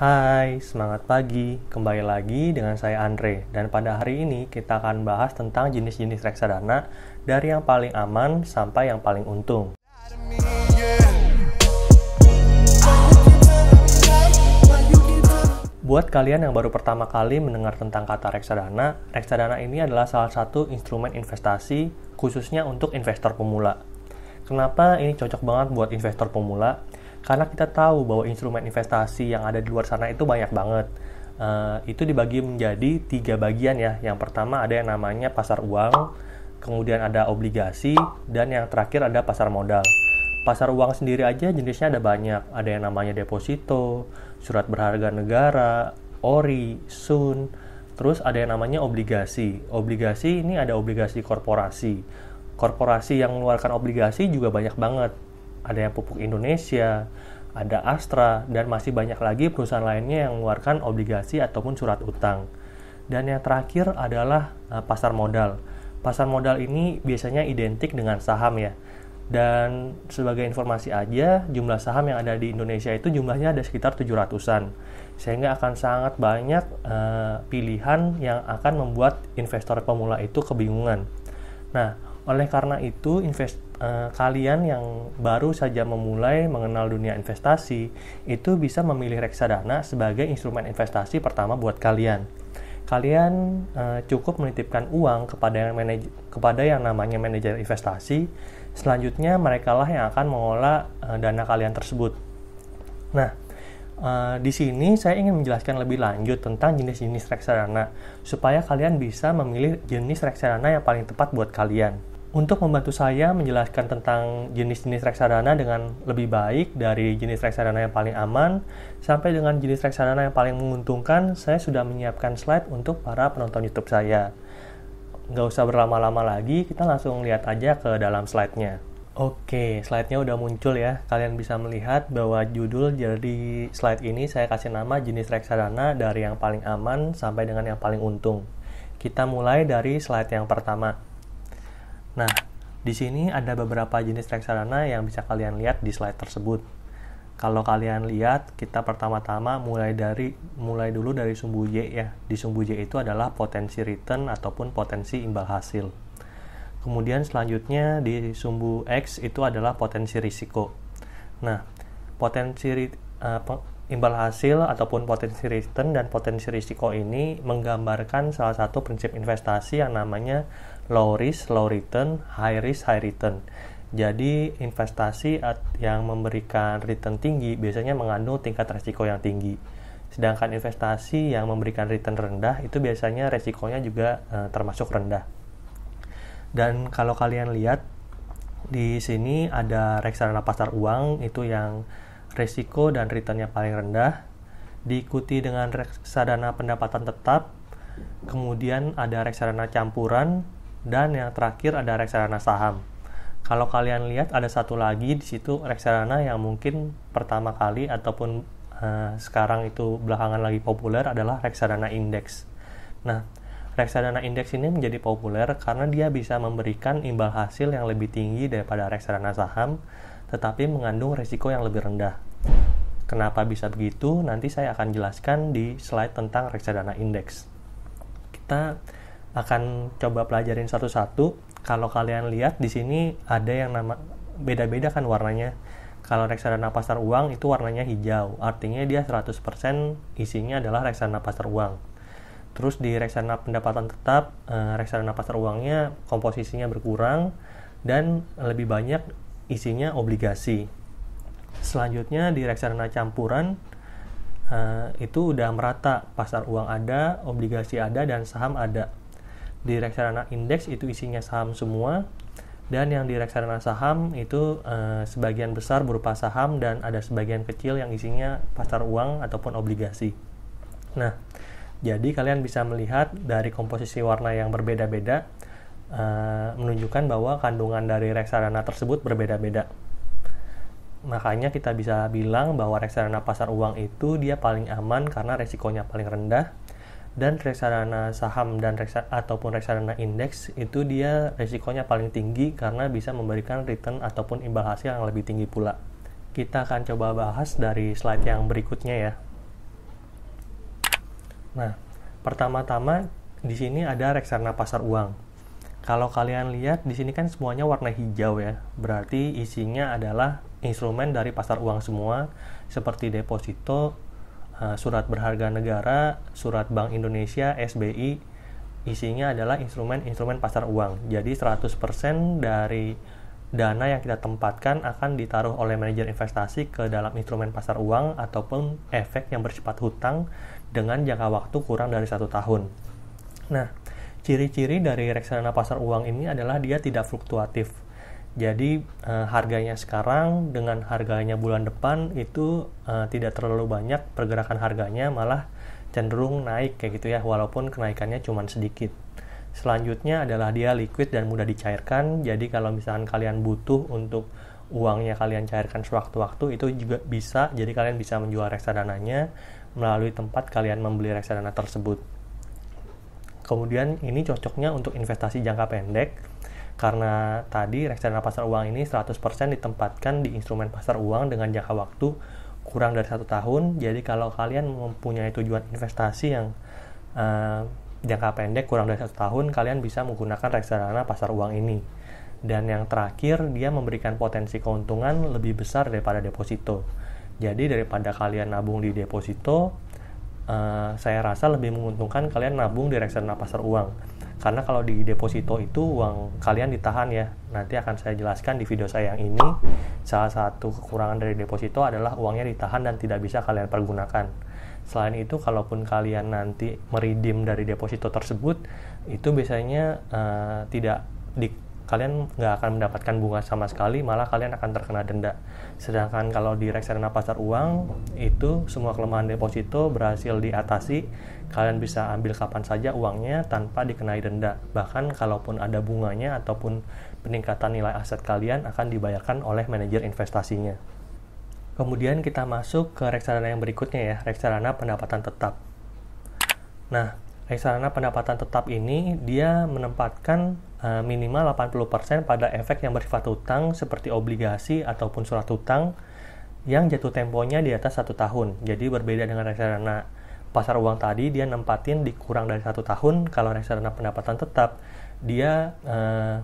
Hai, semangat pagi. Kembali lagi dengan saya Andre dan pada hari ini kita akan bahas tentang jenis-jenis reksadana dari yang paling aman sampai yang paling untung. Buat kalian yang baru pertama kali mendengar tentang kata reksadana, reksadana ini adalah salah satu instrumen investasi khususnya untuk investor pemula. Kenapa ini cocok banget buat investor pemula? Karena kita tahu bahwa instrumen investasi yang ada di luar sana itu banyak banget. Uh, itu dibagi menjadi tiga bagian ya. Yang pertama ada yang namanya pasar uang, kemudian ada obligasi, dan yang terakhir ada pasar modal. Pasar uang sendiri aja jenisnya ada banyak. Ada yang namanya deposito, surat berharga negara, ori, sun, terus ada yang namanya obligasi. Obligasi ini ada obligasi korporasi. Korporasi yang mengeluarkan obligasi juga banyak banget ada yang pupuk Indonesia, ada Astra, dan masih banyak lagi perusahaan lainnya yang mengeluarkan obligasi ataupun surat utang. Dan yang terakhir adalah eh, pasar modal. Pasar modal ini biasanya identik dengan saham ya. Dan sebagai informasi aja, jumlah saham yang ada di Indonesia itu jumlahnya ada sekitar 700-an. Sehingga akan sangat banyak uh, pilihan yang akan membuat investor pemula itu kebingungan. Nah, oleh karena itu, investor Eh, kalian yang baru saja memulai mengenal dunia investasi itu bisa memilih reksadana sebagai instrumen investasi pertama buat kalian. Kalian uh, cukup menitipkan uang kepada yang manaj- kepada yang namanya manajer investasi. Selanjutnya merekalah yang akan mengolah uh, dana kalian tersebut. Nah, uh, di sini saya ingin menjelaskan lebih lanjut tentang jenis-jenis reksadana supaya kalian bisa memilih jenis reksadana yang paling tepat buat kalian untuk membantu saya menjelaskan tentang jenis-jenis reksadana dengan lebih baik dari jenis reksadana yang paling aman sampai dengan jenis reksadana yang paling menguntungkan, saya sudah menyiapkan slide untuk para penonton YouTube saya. Nggak usah berlama-lama lagi, kita langsung lihat aja ke dalam slide-nya. Oke, slide-nya udah muncul ya. Kalian bisa melihat bahwa judul jadi slide ini saya kasih nama jenis reksadana dari yang paling aman sampai dengan yang paling untung. Kita mulai dari slide yang pertama. Nah, di sini ada beberapa jenis reksadana yang bisa kalian lihat di slide tersebut. Kalau kalian lihat, kita pertama-tama mulai dari mulai dulu dari sumbu Y ya. Di sumbu Y itu adalah potensi return ataupun potensi imbal hasil. Kemudian selanjutnya di sumbu X itu adalah potensi risiko. Nah, potensi uh, imbal hasil ataupun potensi return dan potensi risiko ini menggambarkan salah satu prinsip investasi yang namanya low risk, low return, high risk, high return. Jadi investasi yang memberikan return tinggi biasanya mengandung tingkat resiko yang tinggi. Sedangkan investasi yang memberikan return rendah itu biasanya resikonya juga e, termasuk rendah. Dan kalau kalian lihat di sini ada reksadana pasar uang itu yang resiko dan returnnya paling rendah, diikuti dengan reksadana pendapatan tetap, kemudian ada reksadana campuran, dan yang terakhir ada reksadana saham. Kalau kalian lihat ada satu lagi di situ reksadana yang mungkin pertama kali ataupun uh, sekarang itu belakangan lagi populer adalah reksadana indeks. Nah, reksadana indeks ini menjadi populer karena dia bisa memberikan imbal hasil yang lebih tinggi daripada reksadana saham, tetapi mengandung risiko yang lebih rendah. Kenapa bisa begitu? Nanti saya akan jelaskan di slide tentang reksadana indeks. Kita akan coba pelajarin satu-satu. Kalau kalian lihat di sini ada yang nama beda-beda kan warnanya. Kalau reksadana pasar uang itu warnanya hijau, artinya dia 100% isinya adalah reksadana pasar uang. Terus di reksadana pendapatan tetap, eh, reksadana pasar uangnya komposisinya berkurang dan lebih banyak isinya obligasi. Selanjutnya di reksadana campuran eh, itu udah merata, pasar uang ada, obligasi ada dan saham ada di reksadana indeks itu isinya saham semua dan yang di reksadana saham itu e, sebagian besar berupa saham dan ada sebagian kecil yang isinya pasar uang ataupun obligasi. Nah, jadi kalian bisa melihat dari komposisi warna yang berbeda-beda e, menunjukkan bahwa kandungan dari reksadana tersebut berbeda-beda. Makanya kita bisa bilang bahwa reksadana pasar uang itu dia paling aman karena resikonya paling rendah dan reksadana saham dan reksa, ataupun reksadana indeks itu dia resikonya paling tinggi karena bisa memberikan return ataupun imbal hasil yang lebih tinggi pula. Kita akan coba bahas dari slide yang berikutnya ya. Nah, pertama-tama di sini ada reksadana pasar uang. Kalau kalian lihat di sini kan semuanya warna hijau ya. Berarti isinya adalah instrumen dari pasar uang semua seperti deposito, Eh, surat berharga negara, surat Bank Indonesia, SBI, isinya adalah instrumen-instrumen pasar uang. Jadi 100% dari dana yang kita tempatkan akan ditaruh oleh manajer investasi ke dalam instrumen pasar uang ataupun efek yang bersifat hutang dengan jangka waktu kurang dari satu tahun. Nah, ciri-ciri dari reksadana pasar uang ini adalah dia tidak fluktuatif. Jadi uh, harganya sekarang dengan harganya bulan depan itu uh, tidak terlalu banyak pergerakan harganya malah cenderung naik kayak gitu ya walaupun kenaikannya cuma sedikit. Selanjutnya adalah dia liquid dan mudah dicairkan. Jadi kalau misalkan kalian butuh untuk uangnya kalian cairkan sewaktu-waktu itu juga bisa. Jadi kalian bisa menjual nya melalui tempat kalian membeli reksadana tersebut. Kemudian ini cocoknya untuk investasi jangka pendek karena tadi reksadana pasar uang ini 100% ditempatkan di instrumen pasar uang dengan jangka waktu kurang dari satu tahun. Jadi kalau kalian mempunyai tujuan investasi yang uh, jangka pendek kurang dari satu tahun, kalian bisa menggunakan reksadana pasar uang ini. Dan yang terakhir, dia memberikan potensi keuntungan lebih besar daripada deposito. Jadi daripada kalian nabung di deposito, uh, saya rasa lebih menguntungkan kalian nabung di reksadana pasar uang karena kalau di deposito itu uang kalian ditahan ya nanti akan saya jelaskan di video saya yang ini salah satu kekurangan dari deposito adalah uangnya ditahan dan tidak bisa kalian pergunakan selain itu kalaupun kalian nanti meridim dari deposito tersebut itu biasanya uh, tidak di, kalian nggak akan mendapatkan bunga sama sekali, malah kalian akan terkena denda. Sedangkan kalau di reksadana pasar uang, itu semua kelemahan deposito berhasil diatasi, kalian bisa ambil kapan saja uangnya tanpa dikenai denda. Bahkan kalaupun ada bunganya ataupun peningkatan nilai aset kalian akan dibayarkan oleh manajer investasinya. Kemudian kita masuk ke reksadana yang berikutnya ya, reksadana pendapatan tetap. Nah, reksadana pendapatan tetap ini dia menempatkan Eh, minimal 80% pada efek yang bersifat utang seperti obligasi ataupun surat utang yang jatuh temponya di atas satu tahun. Jadi berbeda dengan reksadana pasar uang tadi, dia nempatin di kurang dari satu tahun. Kalau reksadana pendapatan tetap, dia eh,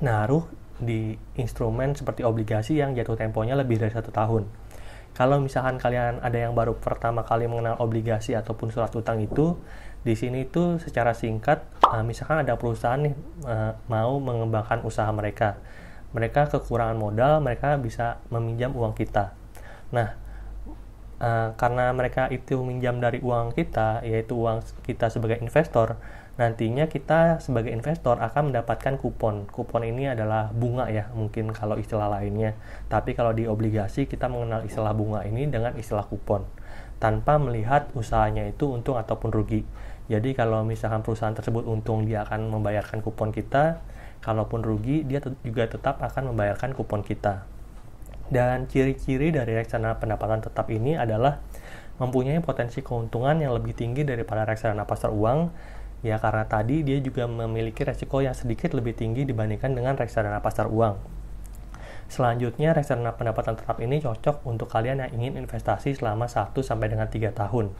naruh di instrumen seperti obligasi yang jatuh temponya lebih dari satu tahun. Kalau misalkan kalian ada yang baru pertama kali mengenal obligasi ataupun surat utang itu, di sini itu secara singkat, eh, misalkan ada perusahaan nih eh, mau mengembangkan usaha mereka. Mereka kekurangan modal, mereka bisa meminjam uang kita. Nah, eh, karena mereka itu minjam dari uang kita, yaitu uang kita sebagai investor, nantinya kita sebagai investor akan mendapatkan kupon. Kupon ini adalah bunga ya, mungkin kalau istilah lainnya. Tapi kalau di obligasi kita mengenal istilah bunga ini dengan istilah kupon tanpa melihat usahanya itu untung ataupun rugi. Jadi kalau misalkan perusahaan tersebut untung dia akan membayarkan kupon kita, kalaupun rugi dia juga tetap akan membayarkan kupon kita. Dan ciri-ciri dari reksana pendapatan tetap ini adalah mempunyai potensi keuntungan yang lebih tinggi daripada reksadana pasar uang ya karena tadi dia juga memiliki resiko yang sedikit lebih tinggi dibandingkan dengan reksadana pasar uang. Selanjutnya, reksadana pendapatan tetap ini cocok untuk kalian yang ingin investasi selama 1 sampai dengan 3 tahun.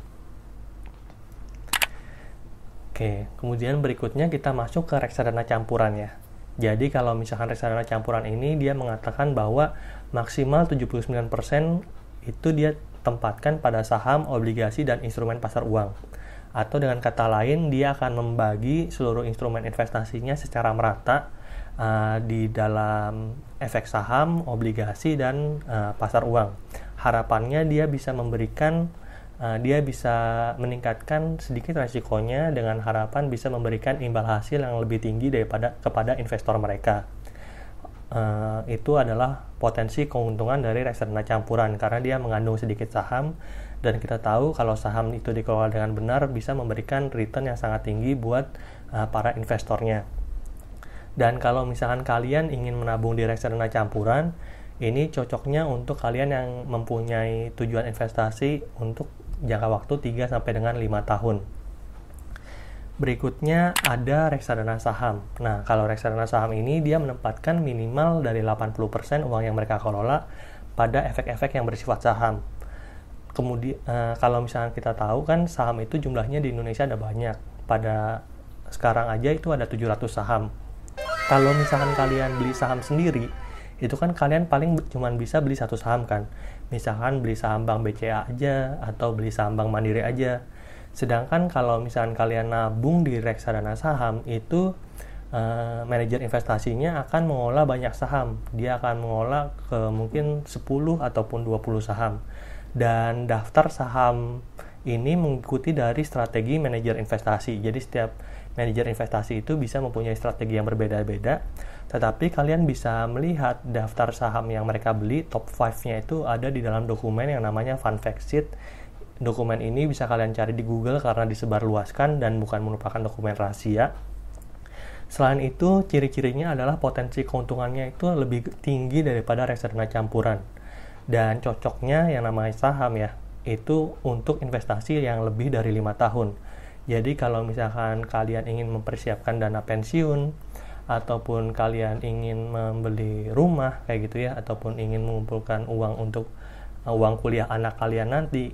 Oke, kemudian berikutnya kita masuk ke reksadana campuran ya. Jadi kalau misalkan reksadana campuran ini dia mengatakan bahwa maksimal 79% itu dia tempatkan pada saham, obligasi, dan instrumen pasar uang atau dengan kata lain dia akan membagi seluruh instrumen investasinya secara merata uh, di dalam efek saham, obligasi dan uh, pasar uang. Harapannya dia bisa memberikan uh, dia bisa meningkatkan sedikit resikonya dengan harapan bisa memberikan imbal hasil yang lebih tinggi daripada kepada investor mereka. Uh, itu adalah potensi keuntungan dari reksadana campuran karena dia mengandung sedikit saham dan kita tahu kalau saham itu dikelola dengan benar bisa memberikan return yang sangat tinggi buat uh, para investornya. Dan kalau misalkan kalian ingin menabung di reksadana campuran, ini cocoknya untuk kalian yang mempunyai tujuan investasi untuk jangka waktu 3 sampai dengan 5 tahun. Berikutnya ada reksadana saham. Nah, kalau reksadana saham ini dia menempatkan minimal dari 80% uang yang mereka kelola pada efek-efek yang bersifat saham kemudian uh, kalau misalnya kita tahu kan saham itu jumlahnya di Indonesia ada banyak pada sekarang aja itu ada 700 saham kalau misalnya kalian beli saham sendiri itu kan kalian paling cuma bisa beli satu saham kan misalkan beli saham bank BCA aja atau beli saham bank Mandiri aja sedangkan kalau misalnya kalian nabung di reksadana saham itu uh, manajer investasinya akan mengolah banyak saham dia akan mengolah ke mungkin 10 ataupun 20 saham dan daftar saham ini mengikuti dari strategi manajer investasi. Jadi setiap manajer investasi itu bisa mempunyai strategi yang berbeda-beda. Tetapi kalian bisa melihat daftar saham yang mereka beli, top 5-nya itu ada di dalam dokumen yang namanya fun fact sheet. Dokumen ini bisa kalian cari di Google karena disebarluaskan dan bukan merupakan dokumen rahasia. Selain itu, ciri-cirinya adalah potensi keuntungannya itu lebih tinggi daripada reksadana campuran dan cocoknya yang namanya saham ya itu untuk investasi yang lebih dari lima tahun jadi kalau misalkan kalian ingin mempersiapkan dana pensiun ataupun kalian ingin membeli rumah kayak gitu ya ataupun ingin mengumpulkan uang untuk uh, uang kuliah anak kalian nanti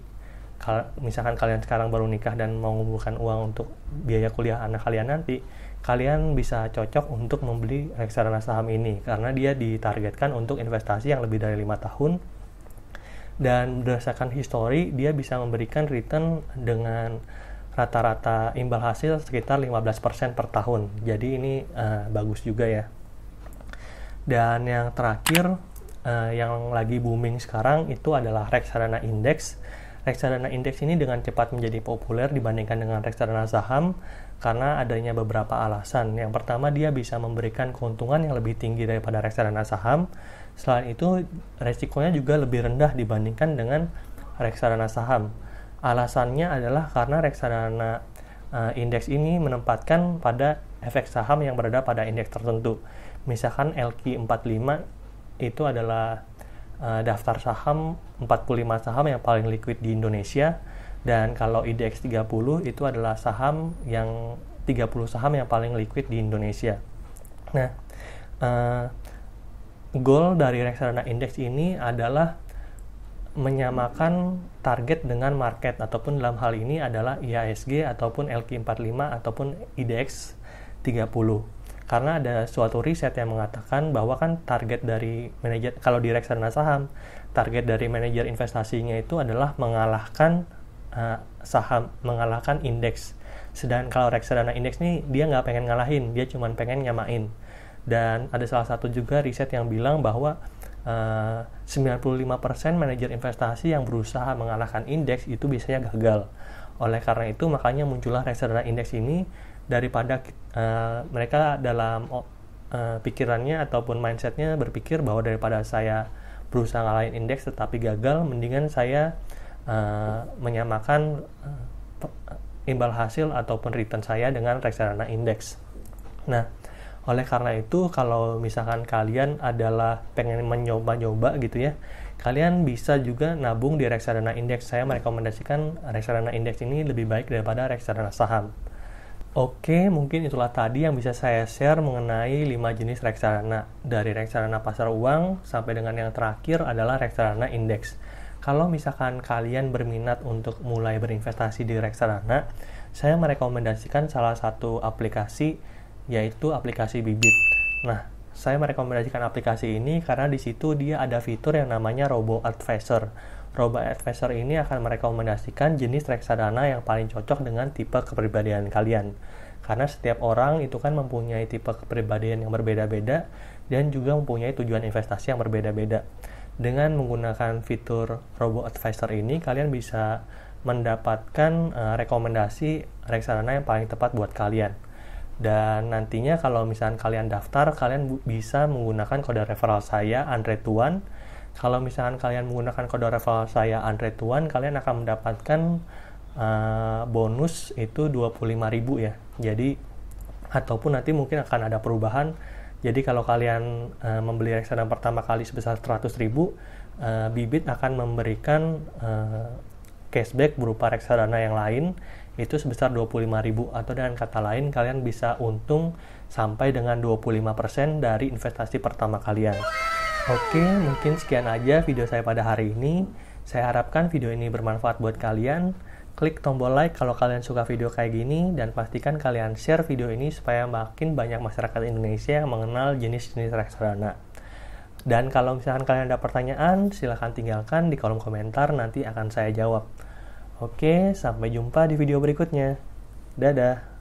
misalkan kalian sekarang baru nikah dan mau mengumpulkan uang untuk biaya kuliah anak kalian nanti kalian bisa cocok untuk membeli reksadana saham ini karena dia ditargetkan untuk investasi yang lebih dari lima tahun dan berdasarkan histori dia bisa memberikan return dengan rata-rata imbal hasil sekitar 15% per tahun. Jadi ini uh, bagus juga ya. Dan yang terakhir uh, yang lagi booming sekarang itu adalah reksadana indeks. Reksadana indeks ini dengan cepat menjadi populer dibandingkan dengan reksadana saham karena adanya beberapa alasan. Yang pertama dia bisa memberikan keuntungan yang lebih tinggi daripada reksadana saham Selain itu, resikonya juga lebih rendah dibandingkan dengan reksadana saham. Alasannya adalah karena reksadana uh, indeks ini menempatkan pada efek saham yang berada pada indeks tertentu. Misalkan LQ45 itu adalah uh, daftar saham 45 saham yang paling liquid di Indonesia dan kalau IDX 30 itu adalah saham yang 30 saham yang paling liquid di Indonesia. Nah, uh, goal dari reksadana indeks ini adalah menyamakan target dengan market ataupun dalam hal ini adalah IASG ataupun LQ45 ataupun IDX 30. Karena ada suatu riset yang mengatakan bahwa kan target dari manajer kalau di reksadana saham, target dari manajer investasinya itu adalah mengalahkan uh, saham, mengalahkan indeks. Sedangkan kalau reksadana indeks ini dia nggak pengen ngalahin, dia cuma pengen nyamain. Dan ada salah satu juga riset yang bilang bahwa eh, uh, 95% manajer investasi yang berusaha mengalahkan indeks itu biasanya gagal. Oleh karena itu makanya muncullah reksadana indeks ini daripada uh, mereka dalam uh, pikirannya ataupun mindsetnya berpikir bahwa daripada saya berusaha ngalahin indeks tetapi gagal, mendingan saya uh, menyamakan uh, imbal hasil ataupun return saya dengan reksadana indeks. Nah, oleh karena itu, kalau misalkan kalian adalah pengen mencoba-nyoba gitu ya, kalian bisa juga nabung di reksadana indeks. Saya merekomendasikan reksadana indeks ini lebih baik daripada reksadana saham. Oke, mungkin itulah tadi yang bisa saya share mengenai lima jenis reksadana. Dari reksadana pasar uang sampai dengan yang terakhir adalah reksadana indeks. Kalau misalkan kalian berminat untuk mulai berinvestasi di reksadana, saya merekomendasikan salah satu aplikasi yaitu aplikasi bibit. Nah, saya merekomendasikan aplikasi ini karena di situ dia ada fitur yang namanya Robo Advisor. Robo Advisor ini akan merekomendasikan jenis reksadana yang paling cocok dengan tipe kepribadian kalian. Karena setiap orang itu kan mempunyai tipe kepribadian yang berbeda-beda dan juga mempunyai tujuan investasi yang berbeda-beda. Dengan menggunakan fitur Robo Advisor ini, kalian bisa mendapatkan uh, rekomendasi reksadana yang paling tepat buat kalian dan nantinya kalau misalkan kalian daftar kalian bisa menggunakan kode referral saya Andre Tuan kalau misalkan kalian menggunakan kode referral saya Andre Tuan kalian akan mendapatkan uh, bonus itu 25.000 ya jadi ataupun nanti mungkin akan ada perubahan jadi kalau kalian uh, membeli reksadana pertama kali sebesar 100.000 uh, eh, Bibit akan memberikan uh, cashback berupa reksadana yang lain itu sebesar 25.000 atau dengan kata lain kalian bisa untung sampai dengan 25% dari investasi pertama kalian. Oke, mungkin sekian aja video saya pada hari ini. Saya harapkan video ini bermanfaat buat kalian. Klik tombol like kalau kalian suka video kayak gini dan pastikan kalian share video ini supaya makin banyak masyarakat Indonesia yang mengenal jenis-jenis reksadana. Dan kalau misalkan kalian ada pertanyaan, silahkan tinggalkan di kolom komentar, nanti akan saya jawab. Oke, sampai jumpa di video berikutnya. Dadah.